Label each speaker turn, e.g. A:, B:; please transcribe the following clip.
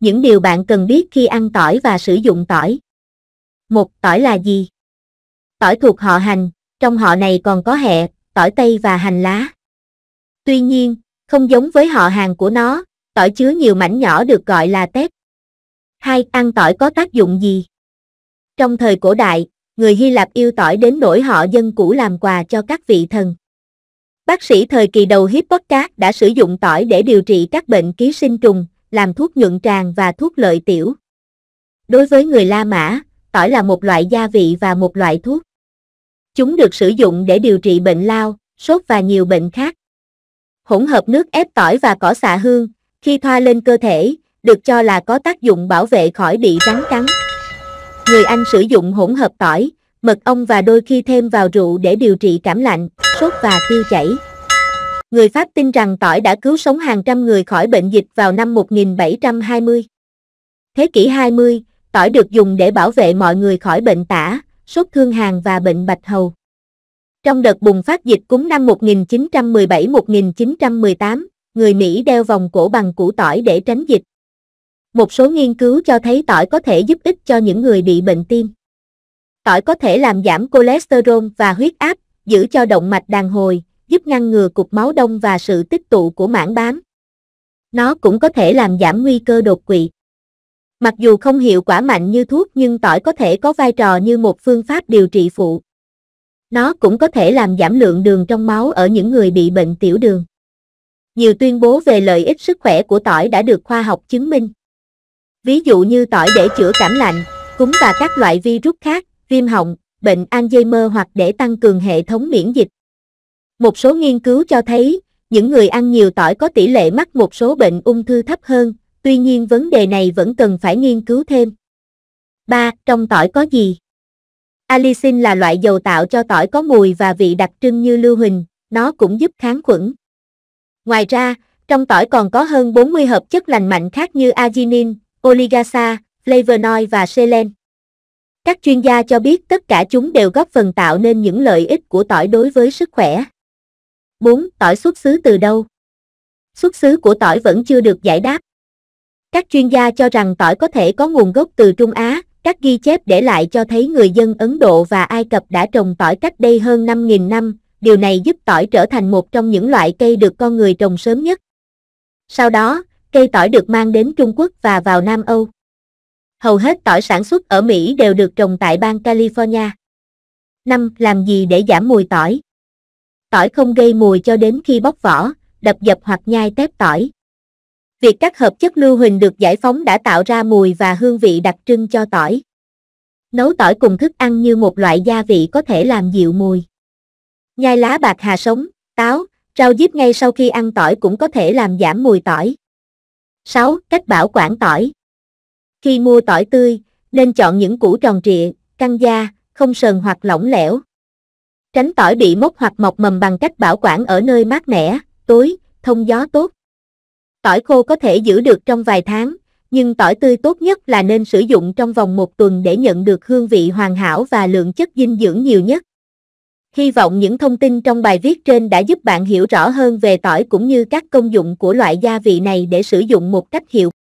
A: Những điều bạn cần biết khi ăn tỏi và sử dụng tỏi. Một Tỏi là gì? Tỏi thuộc họ hành, trong họ này còn có hẹ, tỏi tây và hành lá. Tuy nhiên, không giống với họ hàng của nó, tỏi chứa nhiều mảnh nhỏ được gọi là tép. Hai Ăn tỏi có tác dụng gì? Trong thời cổ đại, người Hy Lạp yêu tỏi đến nỗi họ dân cũ làm quà cho các vị thần. Bác sĩ thời kỳ đầu Hippocrates đã sử dụng tỏi để điều trị các bệnh ký sinh trùng, làm thuốc nhuận tràng và thuốc lợi tiểu. Đối với người La Mã, tỏi là một loại gia vị và một loại thuốc. Chúng được sử dụng để điều trị bệnh lao, sốt và nhiều bệnh khác. Hỗn hợp nước ép tỏi và cỏ xạ hương, khi thoa lên cơ thể, được cho là có tác dụng bảo vệ khỏi bị rắn cắn. Người Anh sử dụng hỗn hợp tỏi, mật ong và đôi khi thêm vào rượu để điều trị cảm lạnh, sốt và tiêu chảy người Pháp tin rằng tỏi đã cứu sống hàng trăm người khỏi bệnh dịch vào năm 1720. Thế kỷ 20, tỏi được dùng để bảo vệ mọi người khỏi bệnh tả, sốt thương hàn và bệnh bạch hầu. Trong đợt bùng phát dịch cúm năm 1917-1918, người Mỹ đeo vòng cổ bằng củ tỏi để tránh dịch. Một số nghiên cứu cho thấy tỏi có thể giúp ích cho những người bị bệnh tim. Tỏi có thể làm giảm cholesterol và huyết áp, giữ cho động mạch đàn hồi, giúp ngăn ngừa cục máu đông và sự tích tụ của mảng bám. Nó cũng có thể làm giảm nguy cơ đột quỵ. Mặc dù không hiệu quả mạnh như thuốc nhưng tỏi có thể có vai trò như một phương pháp điều trị phụ. Nó cũng có thể làm giảm lượng đường trong máu ở những người bị bệnh tiểu đường. Nhiều tuyên bố về lợi ích sức khỏe của tỏi đã được khoa học chứng minh. Ví dụ như tỏi để chữa cảm lạnh, cúm và các loại virus khác, viêm họng, bệnh Alzheimer hoặc để tăng cường hệ thống miễn dịch. Một số nghiên cứu cho thấy, những người ăn nhiều tỏi có tỷ lệ mắc một số bệnh ung thư thấp hơn, tuy nhiên vấn đề này vẫn cần phải nghiên cứu thêm. 3. Trong tỏi có gì? Allicin là loại dầu tạo cho tỏi có mùi và vị đặc trưng như lưu huỳnh, nó cũng giúp kháng khuẩn. Ngoài ra, trong tỏi còn có hơn 40 hợp chất lành mạnh khác như arginine, oligasa, flavonoid và selen. Các chuyên gia cho biết tất cả chúng đều góp phần tạo nên những lợi ích của tỏi đối với sức khỏe. 4. Tỏi xuất xứ từ đâu? Xuất xứ của tỏi vẫn chưa được giải đáp. Các chuyên gia cho rằng tỏi có thể có nguồn gốc từ Trung Á, các ghi chép để lại cho thấy người dân Ấn Độ và Ai Cập đã trồng tỏi cách đây hơn 5.000 năm, điều này giúp tỏi trở thành một trong những loại cây được con người trồng sớm nhất. Sau đó, cây tỏi được mang đến Trung Quốc và vào Nam Âu. Hầu hết tỏi sản xuất ở Mỹ đều được trồng tại bang California. 5. Làm gì để giảm mùi tỏi? tỏi không gây mùi cho đến khi bóc vỏ, đập dập hoặc nhai tép tỏi. Việc các hợp chất lưu huỳnh được giải phóng đã tạo ra mùi và hương vị đặc trưng cho tỏi. Nấu tỏi cùng thức ăn như một loại gia vị có thể làm dịu mùi. Nhai lá bạc hà sống, táo, rau diếp ngay sau khi ăn tỏi cũng có thể làm giảm mùi tỏi. 6. Cách bảo quản tỏi Khi mua tỏi tươi, nên chọn những củ tròn trịa, căng da, không sần hoặc lỏng lẻo, tránh tỏi bị mốc hoặc mọc mầm bằng cách bảo quản ở nơi mát mẻ, tối, thông gió tốt. Tỏi khô có thể giữ được trong vài tháng, nhưng tỏi tươi tốt nhất là nên sử dụng trong vòng một tuần để nhận được hương vị hoàn hảo và lượng chất dinh dưỡng nhiều nhất. Hy vọng những thông tin trong bài viết trên đã giúp bạn hiểu rõ hơn về tỏi cũng như các công dụng của loại gia vị này để sử dụng một cách hiệu